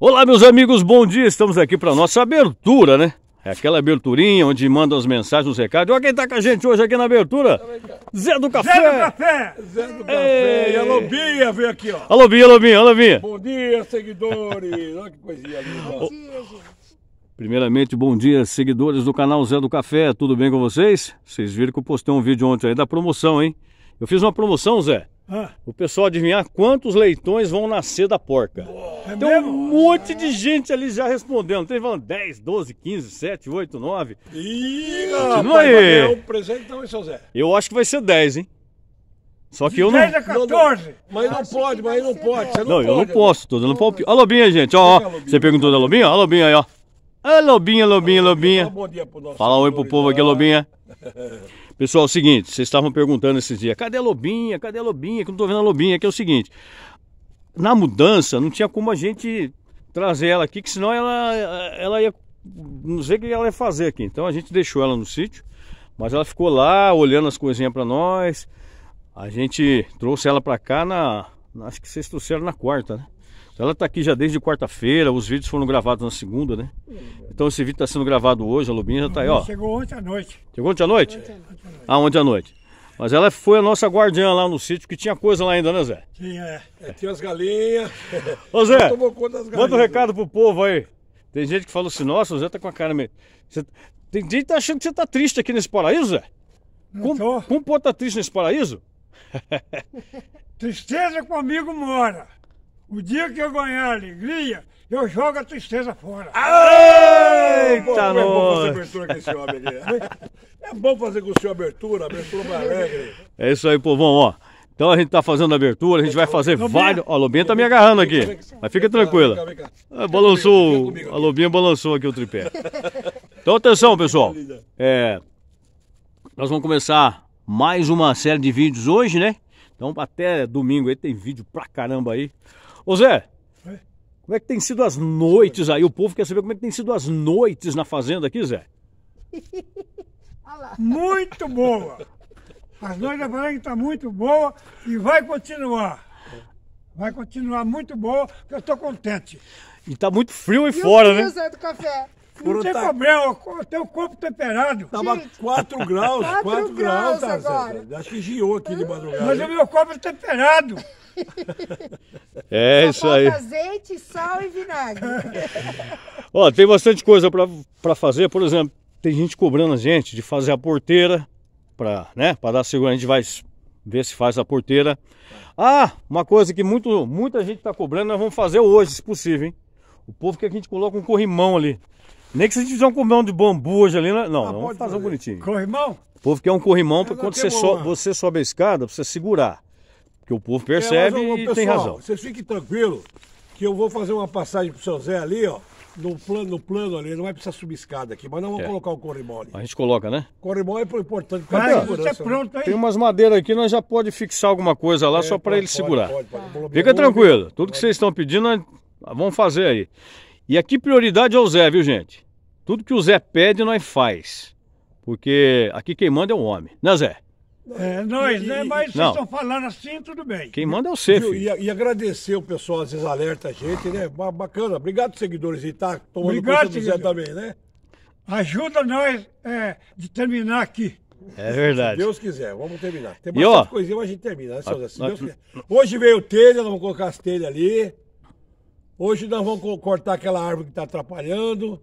Olá, meus amigos, bom dia. Estamos aqui para nossa abertura, né? É aquela aberturinha onde manda as mensagens, os recados. Olha quem tá com a gente hoje aqui na abertura. Zé do Café. Zé do Café. Zé do Café. E a Lobinha veio aqui, ó. A Lobinha, a Lobinha, a Lobinha. Bom dia, seguidores. Olha que coisinha linda. Bom dia, gente. Primeiramente, bom dia, seguidores do canal Zé do Café. Tudo bem com vocês? Vocês viram que eu postei um vídeo ontem aí da promoção, hein? Eu fiz uma promoção, Zé ah. O pessoal adivinhar quantos leitões vão nascer da porca. É Tem mesmo? um monte de gente ali já respondendo. Tem falando 10, 12, 15, 7, 8, 9. Ih, Continua aí. É um presente não, hein, seu Zé? Eu acho que vai ser 10, hein? Só que de eu não. 10 a 14! Mas não pode, mas não pode. Você não, não pode, eu não né? posso, tô dando palpite. Né? Alô, Binha, gente, ó, ó. É você perguntou da Lobinha? Ó, Lobinha aí, ó. Ô, Lobinha, Lobinha, Lobinha. Fala, Lobinha. Fala oi pro povo aqui, Lobinha. Pessoal, é o seguinte, vocês estavam perguntando esses dias, cadê a lobinha, cadê a lobinha, que eu não tô vendo a lobinha, que é o seguinte, na mudança não tinha como a gente trazer ela aqui, que senão ela, ela ia, não sei o que ela ia fazer aqui, então a gente deixou ela no sítio, mas ela ficou lá olhando as coisinhas para nós, a gente trouxe ela para cá na, acho que vocês trouxeram na quarta, né? Ela está aqui já desde quarta-feira, os vídeos foram gravados na segunda, né? Então esse vídeo está sendo gravado hoje, a Lobinha já está aí, ó. Chegou ontem à noite. Chegou ontem à noite? Ontem à noite. Ah, ontem à noite. Mas ela foi a nossa guardiã lá no sítio, que tinha coisa lá ainda, né, Zé? Tinha, é. é. tinha as galinhas. Ô, Zé, manda um recado pro povo aí. Tem gente que falou assim, nossa, o Zé tá com a cara meio... Você... Tem gente que tá achando que você tá triste aqui nesse paraíso, Zé? Não como, tô. como pode tá triste nesse paraíso? Tristeza comigo mora. O dia que eu ganhar a alegria, eu jogo a tristeza fora. Eita, Pô, é bom fazer abertura com esse homem aqui. Né? É bom fazer com o senhor abertura, abertura mais alegre. É isso aí, povão, ó. Então a gente tá fazendo abertura, a gente vai fazer vários. Ó, a Lobinha tá me agarrando aqui. Mas fica tranquila. Ah, balançou. A Lobinha balançou aqui o tripé. Então atenção, pessoal. É, nós vamos começar mais uma série de vídeos hoje, né? Então até domingo aí tem vídeo pra caramba aí. Ô Zé, Oi? É? como é que tem sido as noites aí? O povo quer saber como é que tem sido as noites na fazenda aqui, Zé. muito boa! As noites da fazenda estão tá muito boa e vai continuar. Vai continuar muito boa, porque eu estou contente. E tá muito frio aí e fora, o né? Zé do café não tem ta... problema, o teu corpo temperado. Tava 4 graus, 4 graus, graus tá, agora. acho que giou aqui de madrugada. Mas o meu corpo é temperado. É Só isso aí. Azeite, sal e vinagre. Ó, tem bastante coisa para fazer, por exemplo, tem gente cobrando a gente de fazer a porteira para, né, para dar segurança, a gente vai ver se faz a porteira. Ah, uma coisa que muito, muita gente está cobrando, nós vamos fazer hoje, se possível, hein? O povo quer que a gente coloque um corrimão ali. Nem que se fizer um corrimão de bambu hoje ali, não, né? não, ah, vamos fazer um bonitinho. Corrimão? O povo quer um corrimão para quando é você, é so, né? você sobe a escada, precisa você segurar. Porque o povo percebe é, mas, e pessoal, tem razão. Vocês fiquem tranquilos que eu vou fazer uma passagem pro seu Zé ali, ó. No plano, no plano ali, não vai precisar subir escada aqui, mas não vamos é. colocar o corrimão ali. A gente coloca, né? corrimão é importante. Mas, isso é né? pronto aí. Tem umas madeiras aqui, nós já pode fixar alguma coisa lá é, só para ele pode, segurar. Pode, pode, Fica tranquilo, tudo que vocês estão pedindo, nós vamos fazer aí. E aqui prioridade é o Zé, viu gente? Tudo que o Zé pede, nós faz. Porque aqui quem manda é o homem, né, Zé? É, nós, e, né? Mas não. vocês estão falando assim, tudo bem. Quem manda é o C, filho. E, e, agradecer o pessoal, às vezes alerta a gente, né? Bacana. Obrigado, seguidores, e tá tomando Obrigado, conta do seguidor. Zé também, né? Ajuda nós é, de terminar aqui. É verdade. Se Deus quiser, vamos terminar. Tem bastante e, ó, coisinha, mas a gente termina, né, Zé? Se Deus quiser. Hoje veio telha, nós vamos colocar as telhas ali. Hoje nós vamos cortar aquela árvore que está atrapalhando.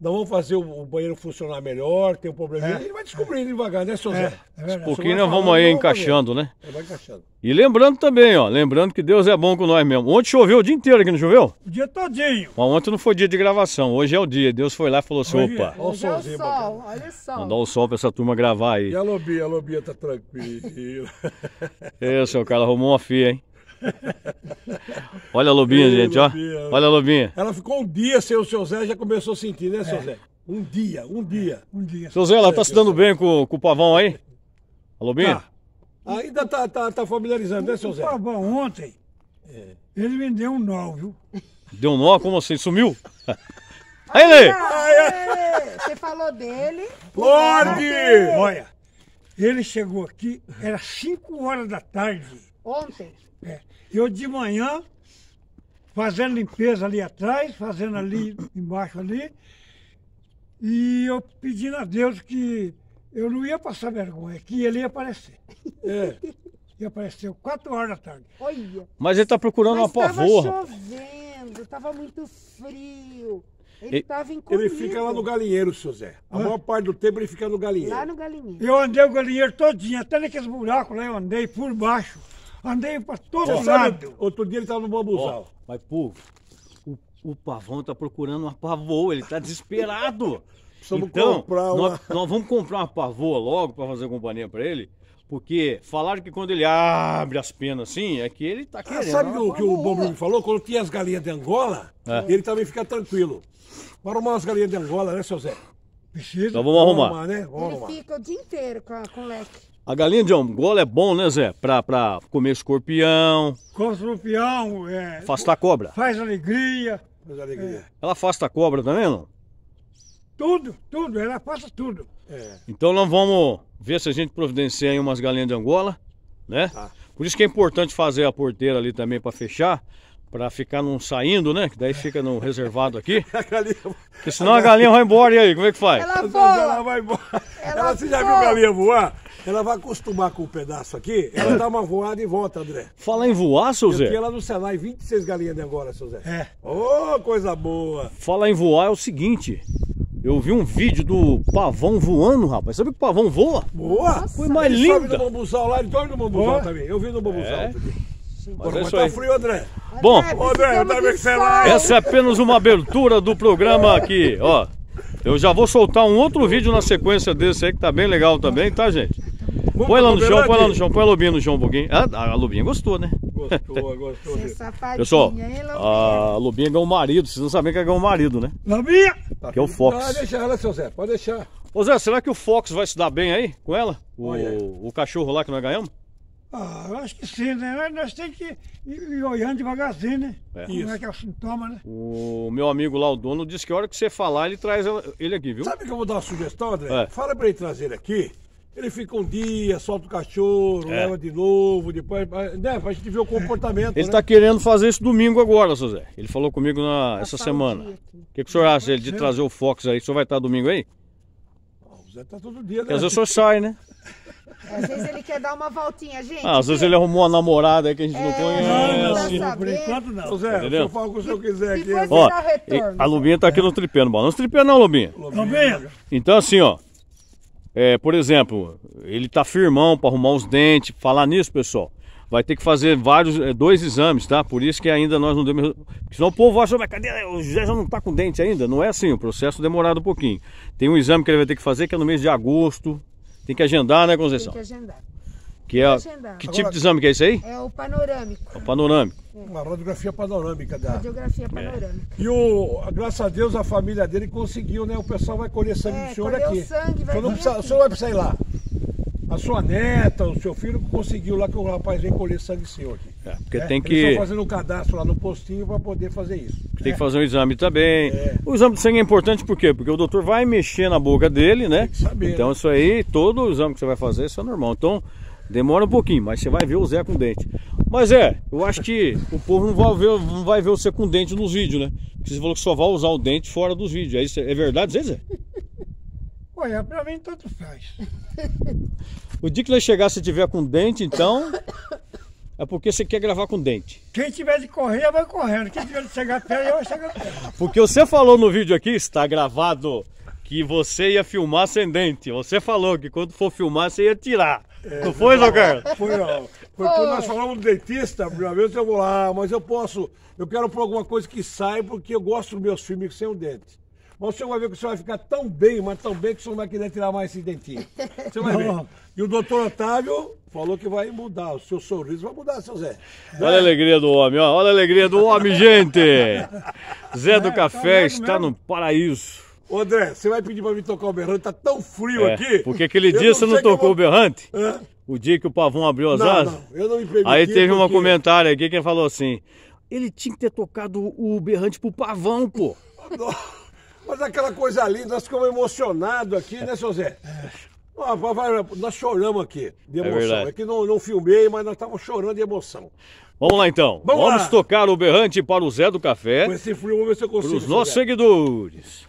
Nós vamos fazer o banheiro funcionar melhor, tem um problema, É. Ele vai descobrindo devagar, né, seu Zé? É, é pouquinho é nós vamos aí encaixando, né? É, vai encaixando. E lembrando também, ó, lembrando que Deus é bom com nós mesmo. Ontem choveu o dia inteiro aqui, não choveu? O dia todinho. Mas ontem não foi dia de gravação, hoje é o dia. Deus foi lá e falou assim, opa. É. Olha o sol, olha o sol. Mandar o sol pra essa turma gravar aí. E a Lobia, a Lobia tá tranquila. é, seu cara arrumou uma fia, hein? Olha a lobinha, Ei, gente, lobinha. ó. Olha a lobinha. Ela ficou um dia sem o seu Zé, já começou a sentir, né, seu é. Zé? Um dia, um dia. É, um dia. Seu Zé, ela tá é, se dando bem com, com o pavão aí? A lobinha? Tá. Ainda tá, tá, tá familiarizando, o, né, seu Zé? O pavão ontem, é. ele me deu um nó, viu? Deu um nó? Como assim? Sumiu? Aí, Lê! Você falou dele. Pode! Olha, ele chegou aqui, era 5 horas da tarde. Ontem? É. Eu de manhã, fazendo limpeza ali atrás, fazendo ali embaixo ali, e eu pedindo a Deus que eu não ia passar vergonha, que ele ia aparecer. É. E apareceu 4 horas da tarde. Olha. Mas ele está procurando Mas uma pavor. Estava chovendo, estava muito frio. Ele estava encolhido. Ele fica lá no galinheiro, seu Zé. A maior parte do tempo ele fica no galinheiro. Lá no galinheiro. Eu andei o galinheiro todinho, até naqueles buracos lá eu andei por baixo. Andei pra todo lado. outro dia ele tava no Bobuzal. Oh, mas, pô, o, o pavão tá procurando uma pavô, ele tá desesperado. Precisamos então, comprar uma... nós, nós vamos comprar uma pavô logo para fazer companhia para ele. Porque falaram que quando ele abre as penas assim, é que ele tá ah, querendo. Ah, sabe o que o Bombril me falou? Quando tinha as galinhas de Angola, é. ele também fica tranquilo. Vamos arrumar umas galinhas de Angola, né, seu Zé? Precisa. Então vamos arrumar. arrumar né? vamos ele fica o dia inteiro com, a, com o leque. A galinha de Angola é bom, né, Zé? Pra, pra comer escorpião. Come escorpião, é. Afastar cobra. Faz alegria. Faz alegria. É. Ela afasta a cobra também, não? Tudo, tudo, ela afasta tudo. É. Então nós vamos ver se a gente providencia aí umas galinhas de Angola, né? Tá. Por isso que é importante fazer a porteira ali também para fechar, para ficar não saindo, né? Que daí fica no reservado aqui. a galinha... Porque senão a galinha vai embora, e aí, como é que faz? Ela voa! Ela vai embora. Ela, ela já viu galinha voar? Ela vai acostumar com o um pedaço aqui, ela é. dá uma voada e volta, André. Fala em voar, seu Zé? Eu tinha lá é no Senai 26 galinhas de agora, seu Zé. É. Ô, oh, coisa boa. Fala em voar é o seguinte, eu vi um vídeo do pavão voando, rapaz. Sabe que o pavão voa? Boa! Foi mais lindo! Ele sobe no bambuzal lá, ele dorme no bambuzal também. Eu vi no bambuzal é. também. Mas, Agora, é mas tá frio, André. Bom, André, André, André, André essa é apenas uma abertura do programa aqui, ó. Eu já vou soltar um outro vídeo na sequência desse aí, que tá bem legal também, tá, gente? põe lá no chão, põe lá no chão, põe a lobinha no chão um pouquinho. Ah, a lobinha gostou, né? Gostou, gostou. Pessoal, a lobinha ganhou um marido, vocês não sabem que é ganhou um marido, né? Lobinha! Tá que é o Fox. Pode deixar ela, seu Zé, pode deixar. Ô Zé, será que o Fox vai se dar bem aí com ela? O, o cachorro lá que nós ganhamos? Ah, acho que sim, né? Nós temos que ir olhando devagarzinho, né? É. Como é que é o sintoma, né? O meu amigo lá, o dono, disse que a hora que você falar, ele traz ele aqui, viu? Sabe que eu vou dar uma sugestão, André? É. Fala pra ele trazer ele aqui. Ele fica um dia, solta o cachorro, é. leva de novo, depois. Né, pra gente ver o comportamento. Ele né? tá querendo fazer isso domingo agora, seu Zé. Ele falou comigo na, essa semana. O que, que o senhor acha ele de trazer o Fox aí? O senhor vai estar tá domingo aí? Ah, o Zé tá todo dia, né? às vezes o senhor sai, né? Às vezes ele quer dar uma voltinha, gente. Ah, às vezes ele arrumou uma namorada que a gente é, não conhece. Não, não, assim, por enquanto não. Zé, Entendeu? eu falo o que o senhor quiser aqui. Depois ó, retorno, a Lubinha tá aqui no é. tripé, não balão é no tripé não, Lubinha. Lubinha. Então assim, ó. É, por exemplo, ele tá firmão para arrumar os dentes. Falar nisso, pessoal vai ter que fazer vários, é, dois exames, tá? Por isso que ainda nós não demos. Porque senão o povo acha, mas cadê? O José já não tá com dente ainda. Não é assim, o processo demorado um pouquinho. Tem um exame que ele vai ter que fazer que é no mês de agosto, tem que agendar, né, Conceição? Tem que agendar. Que, é, que tipo Agora, de exame que é isso aí? É o panorâmico. É o panorâmico. É. Uma radiografia panorâmica da. Radiografia é. panorâmica. É. E o, graças a Deus a família dele conseguiu, né? O pessoal vai colher sangue é, do senhor aqui. O, sangue, vai o, senhor não precisa, o senhor vai precisar ir lá a sua neta, o seu filho conseguiu lá que o rapaz veio colher sangue seu aqui. É, porque é, tem que. Eles estão fazendo o cadastro lá no postinho para poder fazer isso. Né? Tem que fazer um exame também. É. O exame de sangue é importante por quê? Porque o doutor vai mexer na boca dele, né? Tem que saber, então né? isso aí, todo o exame que você vai fazer, isso é normal. Então. Demora um pouquinho, mas você vai ver o Zé com dente. Mas é, eu acho que o povo não vai ver, não vai ver você com dente nos vídeos, né? Porque você falou que só vai usar o dente fora dos vídeos. É, isso, é verdade, Zé? Olha, pra mim tanto faz. o dia que nós chegar, se tiver com dente, então. É porque você quer gravar com dente. Quem tiver de correr, vai correndo. Quem tiver de chegar perto, vou chegar perto. Porque você falou no vídeo aqui, está gravado, que você ia filmar sem dente. Você falou que quando for filmar, você ia tirar. É, não foi, João Carlos? Foi, não. Foi quando nós falamos do dentista, primeira vez eu vou lá, mas eu posso, eu quero por alguma coisa que saia, porque eu gosto dos meus filmes sem o dente. Mas o senhor vai ver que o senhor vai ficar tão bem, mas tão bem que o senhor não vai querer tirar mais esse dentinho. Você vai ver. E o doutor Otávio falou que vai mudar. O seu sorriso vai mudar, seu Zé. Olha a alegria do homem, Olha a alegria do homem, gente. Zé do é, Café tá está no paraíso. Ô André, você vai pedir pra mim tocar o berrante, tá tão frio é, aqui. Porque aquele dia não você não tocou vou... o berrante? É? O dia que o pavão abriu as não, asas? Não, eu não me permiti, Aí teve porque... um comentário aqui que falou assim: ele tinha que ter tocado o berrante pro pavão, pô. Mas aquela coisa linda, nós ficamos emocionados aqui, né, seu Zé? É. Ah, nós choramos aqui de é emoção. É, é que não, não filmei, mas nós estávamos chorando de emoção. Vamos lá então. Vamos, vamos lá. tocar o berrante para o Zé do Café. Com esse frio, vamos ver se eu consigo. Para os nossos Zé. seguidores.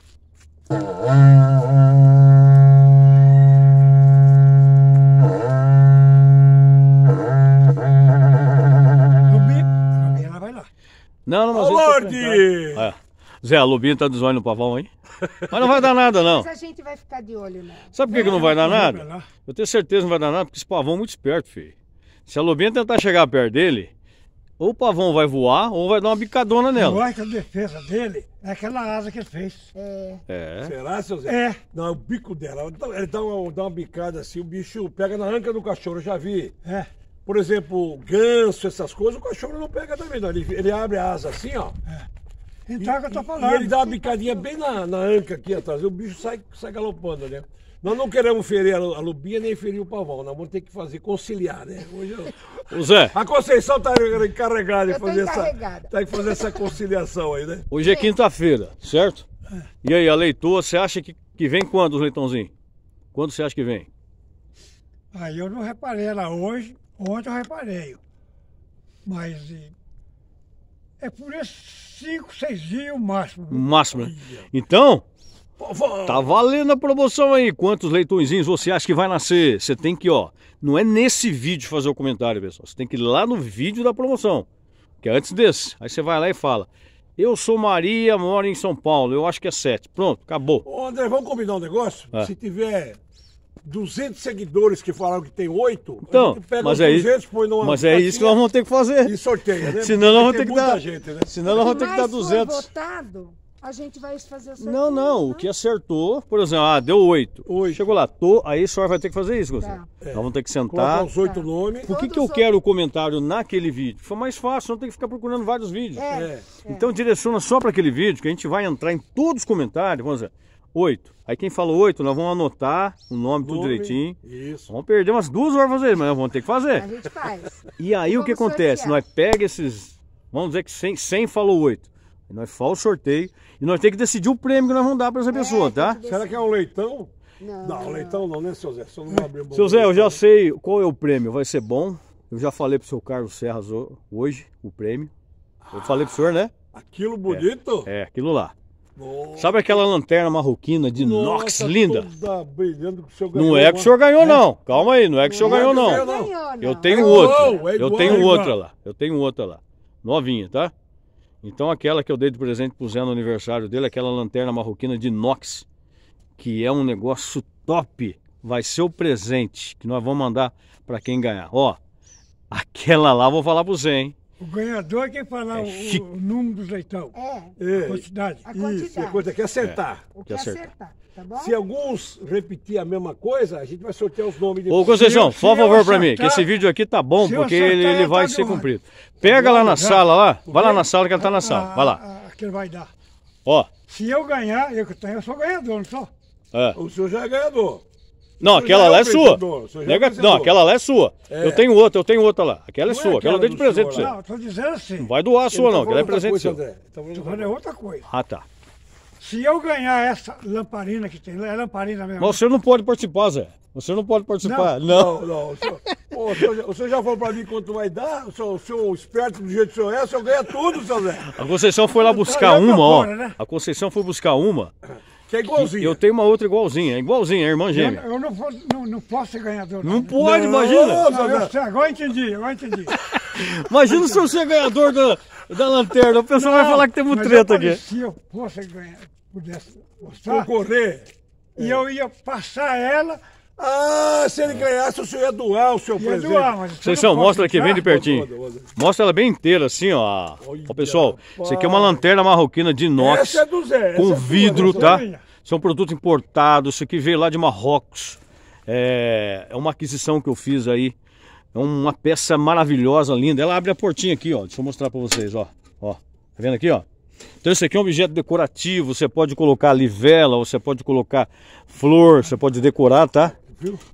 Não, não, mas. Ô, Lorde! Zé, a lobinha tá desolando no pavão aí. Mas não vai dar nada, não. Mas a gente vai ficar de olho, né? Sabe por que, que não vai dar é, nada? Eu tenho certeza que não vai dar nada, porque esse pavão é muito esperto, filho. Se a lobinha tentar chegar perto dele, ou o pavão vai voar, ou vai dar uma bicadona nela. Eu acho é que a defesa dele é aquela asa que ele fez. É. é. Será, seu Zé? É. Não, o bico dela. Então, ele dá uma, dá uma bicada assim, o bicho pega na anca do cachorro, eu já vi. É. Por exemplo, ganso, essas coisas, o cachorro não pega também, não. Ele, ele abre a asa assim, ó. É então é o que eu tô falando. E ele dá uma bicadinha bem na, na anca aqui atrás, o bicho sai, sai galopando, né? Nós não queremos ferir a Lubinha nem ferir o Pavão, nós vamos ter que fazer, conciliar, né? Hoje eu... Zé. A Conceição tá encarregada de fazer essa. Tá que fazer essa conciliação aí, né? Hoje é quinta-feira, certo? É. E aí, a leitura, você acha que, que vem quando leitãozinho? Quando você acha que vem? Aí eu não reparei ela hoje, ontem eu reparei. Mas eh, é por esses 5, 6 dias o máximo. O máximo, né? Então, Tá valendo a promoção aí. Quantos leitõezinhos você acha que vai nascer? Você tem que, ó, não é nesse vídeo fazer o comentário, pessoal. Você tem que ir lá no vídeo da promoção, que é antes desse. Aí você vai lá e fala: Eu sou Maria, moro em São Paulo. Eu acho que é sete. Pronto, acabou. Ô, André, vamos combinar um negócio? É. Se tiver 200 seguidores que falaram que tem 8, então, mas é 200, isso, põe numa Mas é isso que nós vamos ter que fazer. E sorteia, né? Senão nós vamos ter que dar. Gente, né? Senão nós vamos ter que dar 200. Votado, a gente vai fazer o Não, não. Né? O que acertou, por exemplo, ah, deu 8. 8. Chegou lá, tô, aí o senhor vai ter que fazer isso, tá. É. Nós vamos ter que sentar. Colocar os 8 tá. nomes. Por que, que eu quero o comentário naquele vídeo? Foi mais fácil, não tem que ficar procurando vários vídeos. É. É. é. Então direciona só para aquele vídeo, que a gente vai entrar em todos os comentários, vamos dizer, 8. Aí quem falou oito, nós vamos anotar o nome, tudo direitinho. Isso. Vamos perder umas duas horas pra mas nós vamos ter que fazer. A gente faz. E aí o que acontece? Sortear. Nós pega esses, vamos dizer que 100, 100 falou oito. Nós faz o sorteio e nós temos que decidir o prêmio que nós vamos dar para essa é, pessoa, tá? Será que é um leitão? Não, não, leitão não, né, seu Zé? Só não vai abrir um Seu Zé, eu já sei qual é o prêmio, vai ser bom. Eu já falei pro seu Carlos Serras hoje o prêmio. Eu falei pro senhor, né? Aquilo bonito? É, é aquilo lá. Sabe aquela lanterna marroquina de Nossa, inox linda? Brilhando que o senhor ganhou, não é que o senhor ganhou, é? não. Calma aí, não é que o senhor é ganhou, não. Eu tenho é outra. Eu tenho outra lá. Eu tenho outra lá. Novinha, tá? Então aquela que eu dei de presente pro Zé no aniversário dele, aquela lanterna marroquina de inox, que é um negócio top, vai ser o presente que nós vamos mandar para quem ganhar. Ó, aquela lá vou falar pro Zé, hein? O ganhador é quem falar é o, o, número do leitão. É. é. A quantidade. A quantidade. Isso, é a coisa que acertar. É. O que, que acertar. acertar. Tá bom? Se alguns repetir a mesma coisa, a gente vai sortear os nomes depois. Ô, Conceição, por favor para mim, que esse vídeo aqui tá bom, porque acertar, ele, ele é vai ser cumprido. Pega lá na sala, lá. Vai lá na sala que ele tá na sala. Ah, vai lá. A, ah, ah, que ele vai dar. Ó. Se eu ganhar, eu que tenho, eu sou ganhador, não sou? É. O senhor já é ganhador. Não, aquela lá é sua. Não, aquela lá é sua. Eu tenho outra, eu tenho outra lá. Aquela é, é sua, aquela, eu dei de presente pra você. Não, tô dizendo assim. Não vai doar a sua, não, tá aquela é presente seu. Estou tá falando é outra coisa. Ah, tá. Se eu ganhar essa lamparina que tem, é lamparina mesmo. Mas né? o senhor não pode participar, Zé. O senhor não pode participar. Não, não. não, o, senhor, o, senhor, o, senhor, já falou pra mim quanto vai dar? O senhor, o senhor esperto do jeito que o senhor é, o senhor ganha tudo, seu Zé. A Conceição foi lá então, buscar uma, ó. Né? A Conceição foi buscar uma. Que é igualzinha. Eu tenho uma outra igualzinha, é igualzinha, é irmã gêmea. Eu, eu não, não, não posso ser ganhador. Não, não pode, não, imagina. Não, eu, eu, agora entendi, agora entendi. imagina se eu ser ganhador da, da lanterna, o pessoal vai falar que temos treta aqui. Se eu fosse ganhar, pudesse mostrar, concorrer, e eu é. ia passar ela ah, se ele ganhasse, o senhor ia doar o seu ia presente. Doar, mas mostra aqui, vem de pertinho. Mostra ela bem inteira, assim, ó. Olha, ó pessoal, isso aqui é uma lanterna marroquina de inox. Essa é do Zé. É com é vidro, é tá? é um produto importado. Isso aqui veio lá de Marrocos. É, é uma aquisição que eu fiz aí. É uma peça maravilhosa, linda. Ela abre a portinha aqui, ó. Deixa eu mostrar pra vocês, ó. Ó, tá vendo aqui, ó? Então isso aqui é um objeto decorativo, você pode colocar livela, você pode colocar flor, você pode decorar, tá?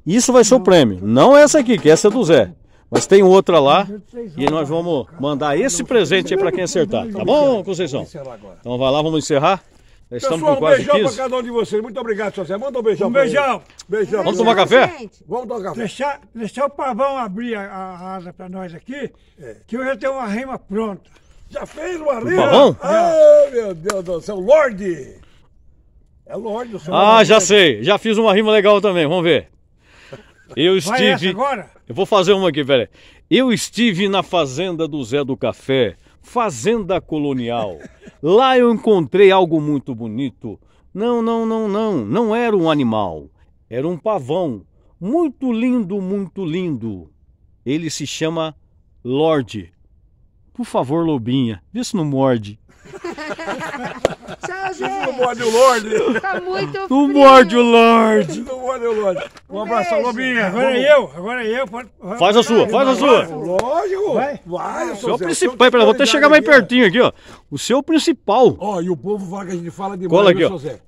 Isso vai ser o prêmio. Não essa aqui, que essa é do Zé. Mas tem outra lá e nós vamos mandar esse presente aí para quem acertar. Tá bom, Conceição? Então vai lá, vamos encerrar. Estamos Pessoal, um beijão 15. pra cada um de vocês. Muito obrigado, seu Zé. Manda um beijão. Um beijão. beijão. Vamos tomar café? Vamos tomar café. Deixar, deixar o pavão abrir a, a asa para nós aqui, é. que eu já tenho uma rima pronta. Já fez uma rima? Pavão? Ah, meu Deus do céu. Lorde. É Lorde. O senhor ah, já sei. Já fiz uma rima legal também. Vamos ver. Eu estive. agora? Eu vou fazer uma aqui, velho. Eu estive na fazenda do Zé do Café, fazenda colonial. Lá eu encontrei algo muito bonito. Não, não, não, não. Não era um animal. Era um pavão. Muito lindo, muito lindo. Ele se chama Lorde. Por favor, Lobinha, vê se não morde. Sérgio! Não morde o Lorde! Tá muito frio! Não morde o Lorde! Não morde o Lorde! Um, um abraço, Lobinha! Agora Vamos. É eu, agora é eu! Pode... Faz a sua, faz a sua! Lógico! Vai! Vai, o seu principal, peraí, vou até chegar mais pertinho aqui, ó. O seu principal. Ó, oh, e o povo vaga, a gente fala demais, Cola aqui, ó. Zé.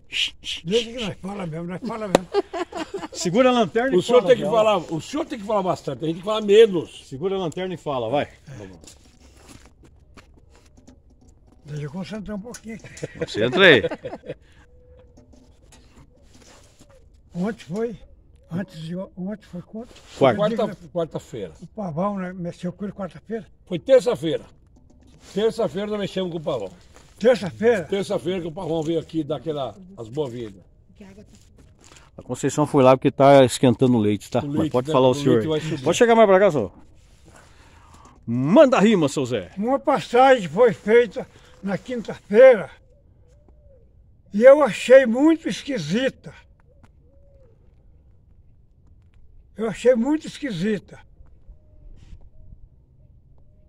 Deixa que nós fala mesmo, nós fala mesmo. Segura a lanterna o e fala. O senhor tem que falar, o senhor tem que falar bastante, a gente tem que falar menos. Segura a lanterna e fala, vai. É. Vamos. Deixa eu concentrar um pouquinho aqui. Concentra aí. Ontem foi. Antes de ontem foi quanto? Quarta-feira. Quarta o Pavão né, mexeu com ele quarta-feira? Foi terça-feira. Terça-feira nós mexemos com o Pavão. Terça-feira? Terça-feira que o Pavão veio aqui dar aquela, as boas-vindas. A Conceição foi lá porque está esquentando o leite, tá? O leite, Mas pode né, falar o, o senhor. Pode chegar mais para cá, senhor. Manda rima, seu Zé. Uma passagem foi feita na quinta-feira e eu achei muito esquisita. Eu achei muito esquisita.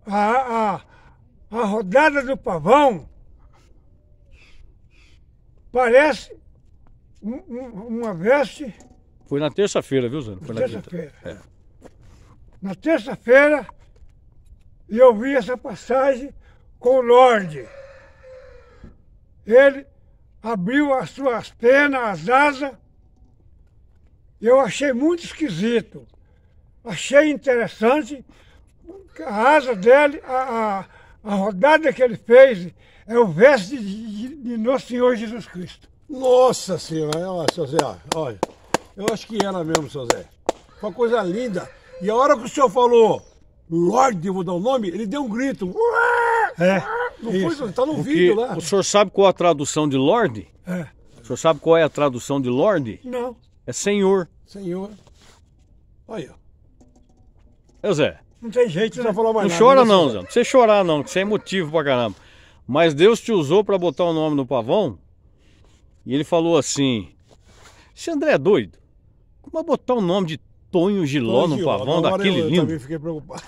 A, a, a rodada do pavão parece um, um, uma veste. Foi na terça-feira, viu, Zano? Foi na terça-feira. É. Na terça-feira, eu vi essa passagem com o Lorde ele abriu as suas penas, as asas. Eu achei muito esquisito. Achei interessante a asa dele, a, a, a rodada que ele fez, é o verso de, de, de Nosso Senhor Jesus Cristo. Nossa Senhora, olha, seu Zé, olha, eu acho que era mesmo, seu Zé. Uma coisa linda. E a hora que o senhor falou, Lorde, vou dar o nome, ele deu um grito. É. Ah, não foi, tá no Porque vídeo lá. O senhor sabe qual é a tradução de Lorde? É. O senhor sabe qual é a tradução de Lorde? Não. É senhor. Senhor. Olha. É, Zé. Não tem jeito, não falar mais não nada. Chora né, não chora não, Zé. Não precisa chorar não, que você é motivo pra caramba. Mas Deus te usou para botar o nome no pavão. E ele falou assim: Esse André é doido. Como é botar o nome de Tonho Giló Tonho no Giló. pavão daquele eu, lindo? Eu também fiquei preocupado.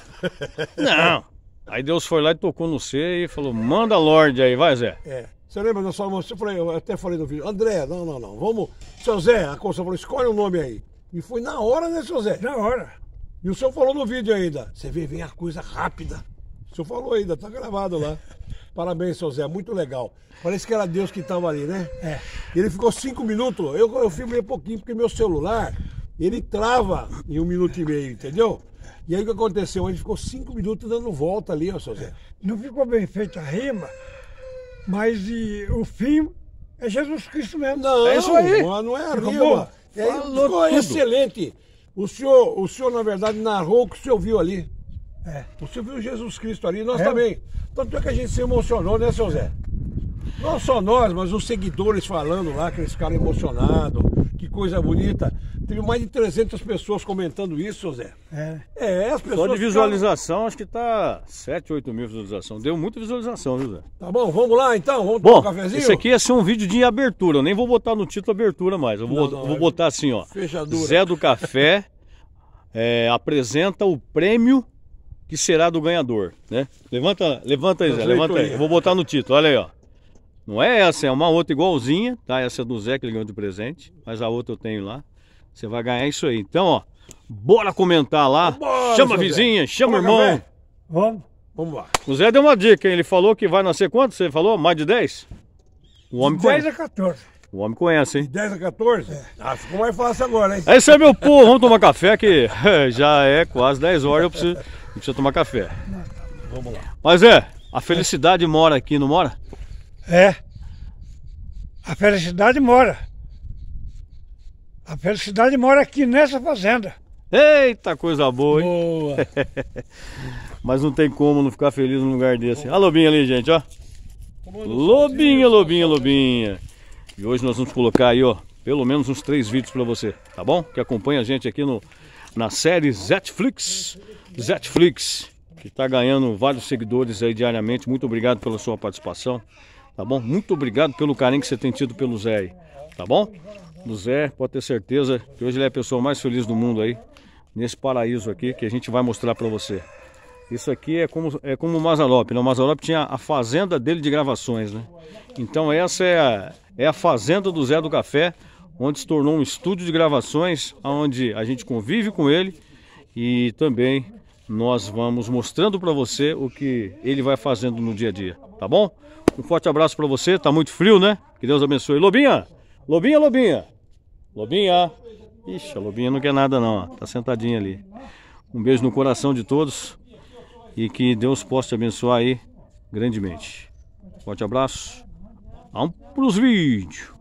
Não. Aí Deus foi lá e tocou no C e falou: manda Lorde aí, vai, Zé. É. Você lembra da sua mãe? Eu até falei no vídeo, André, não, não, não. Vamos. Seu Zé, a Consta falou, escolhe um nome aí. E foi na hora, né, seu Zé? Na hora. E o senhor falou no vídeo ainda. Você vê, vem a coisa rápida. O senhor falou ainda, tá gravado lá. Parabéns, seu Zé, muito legal. Parece que era Deus que estava ali, né? É. Ele ficou cinco minutos. Eu, eu filmei pouquinho, porque meu celular, ele trava em um minuto e meio, entendeu? E aí o que aconteceu? Ele ficou cinco minutos dando volta ali, ó, seu Zé. Não ficou bem feita a rima, mas e, o fim é Jesus Cristo mesmo. Não, é isso aí. não é a ficou rima. É, ficou tudo. excelente. O senhor, o senhor, na verdade, narrou o que o senhor viu ali. É. O senhor viu Jesus Cristo ali, nós é. também. Tanto é que a gente se emocionou, né, seu Zé? Não só nós, mas os seguidores falando lá, aqueles caras emocionados, que coisa bonita. Teve mais de 300 pessoas comentando isso, Zé. É. É, as pessoas. Só de visualização, ficaram... acho que tá 7, 8 mil visualização. Deu muita visualização, viu, Zé? Tá bom, vamos lá então, vamos bom, tomar um cafezinho. Esse aqui ia ser um vídeo de abertura, eu nem vou botar no título abertura mais. Eu vou, não, não, vou é... botar assim, ó. Fechadura. Zé do Café é, apresenta o prêmio que será do ganhador, né? Levanta, levanta aí, Zé, levanta aí. Eu vou botar no título, olha aí, ó. Não é essa, é uma outra igualzinha, tá? Essa é do Zé que ele ganhou de presente, mas a outra eu tenho lá. Você vai ganhar isso aí. Então, ó, bora comentar lá. Vambora, chama a vizinha, chama o irmão. Vamos. Vamos lá. O Zé deu uma dica, hein? Ele falou que vai nascer quanto? Você falou? Mais de 10? O homem de 10 conhece. a 14. O homem conhece, hein? De 10 a 14? É. Ah, ficou mais fácil agora, hein? É isso meu povo. Vamos tomar café que já é quase 10 horas. Eu preciso, eu preciso tomar café. Vamos lá. Mas é, a felicidade é. mora aqui, não mora? É. A felicidade mora. A felicidade mora aqui nessa fazenda. Eita, coisa boa, hein? Boa. Mas não tem como não ficar feliz num lugar desse. Olha A lobinha ali, gente, ó. Tá lobinha, lobinha, lobinha. E hoje nós vamos colocar aí, ó, pelo menos uns três vídeos para você, tá bom? Que acompanha a gente aqui no, na série Zetflix. Zetflix, que está ganhando vários seguidores aí diariamente. Muito obrigado pela sua participação, tá bom? Muito obrigado pelo carinho que você tem tido pelo Zé aí, tá bom? do Zé, pode ter certeza que hoje ele é a pessoa mais feliz do mundo aí, nesse paraíso aqui que a gente vai mostrar para você. Isso aqui é como, é como o Mazalope, né? O Mazalope tinha a fazenda dele de gravações, né? Então essa é a, é a fazenda do Zé do Café, onde se tornou um estúdio de gravações, onde a gente convive com ele e também nós vamos mostrando para você o que ele vai fazendo no dia a dia, tá bom? Um forte abraço para você, tá muito frio, né? Que Deus abençoe. Lobinha! Lobinha, Lobinha! Lobinha! Ixi, a Lobinha não quer nada não, ó. Tá sentadinha ali. Um beijo no coração de todos e que Deus possa te abençoar aí grandemente. Forte abraço. Vamos pros vídeos.